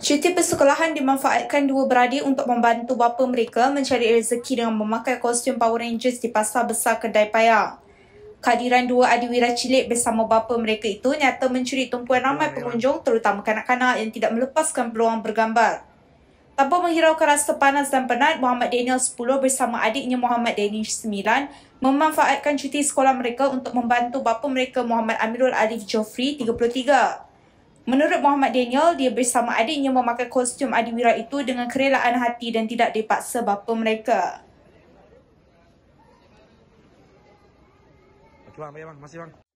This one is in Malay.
Cuti persekolahan dimanfaatkan dua beradik untuk membantu bapa mereka mencari rezeki dengan memakai kostum Power Rangers di pasar besar kedai paya. Kehadiran dua adiwira cilik bersama bapa mereka itu nyata mencuri tumpuan ramai pengunjung terutama kanak-kanak yang tidak melepaskan peluang bergambar. Tanpa menghiraukan rasa panas dan penat, Muhammad Daniel 10 bersama adiknya Muhammad Daniel 9 memanfaatkan cuti sekolah mereka untuk membantu bapa mereka Muhammad Amirul Arif Jofri 33. Menurut Muhammad Daniel, dia bersama adiknya memakai kostum Adiwira itu dengan kerelaan hati dan tidak dipaksa bapa mereka. Okey bang, bang, masih bang.